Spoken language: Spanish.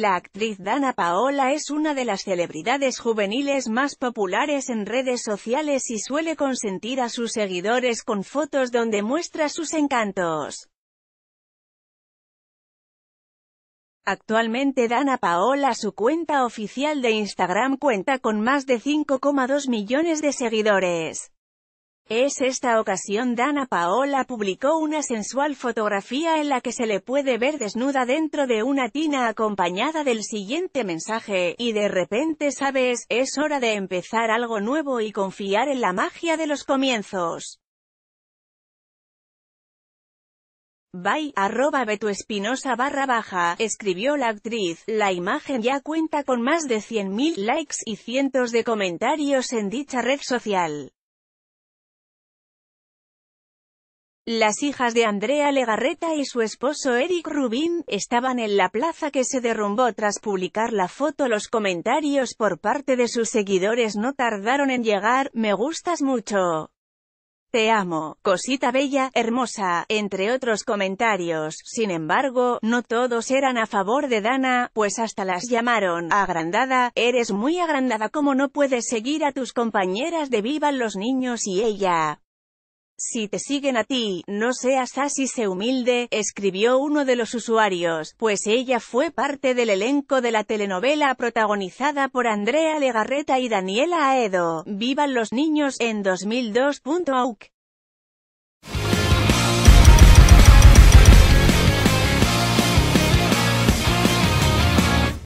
La actriz Dana Paola es una de las celebridades juveniles más populares en redes sociales y suele consentir a sus seguidores con fotos donde muestra sus encantos. Actualmente Dana Paola su cuenta oficial de Instagram cuenta con más de 5,2 millones de seguidores. Es esta ocasión Dana Paola publicó una sensual fotografía en la que se le puede ver desnuda dentro de una tina acompañada del siguiente mensaje, y de repente sabes, es hora de empezar algo nuevo y confiar en la magia de los comienzos. Bye, arroba Espinosa barra baja, escribió la actriz. La imagen ya cuenta con más de 100.000 likes y cientos de comentarios en dicha red social. Las hijas de Andrea Legarreta y su esposo Eric Rubin, estaban en la plaza que se derrumbó tras publicar la foto. Los comentarios por parte de sus seguidores no tardaron en llegar, me gustas mucho. Te amo, cosita bella, hermosa, entre otros comentarios. Sin embargo, no todos eran a favor de Dana, pues hasta las llamaron, agrandada, eres muy agrandada como no puedes seguir a tus compañeras de Vivan los niños y ella. Si te siguen a ti, no seas así se humilde, escribió uno de los usuarios, pues ella fue parte del elenco de la telenovela protagonizada por Andrea Legarreta y Daniela Aedo, Vivan los niños, en 2002.auk.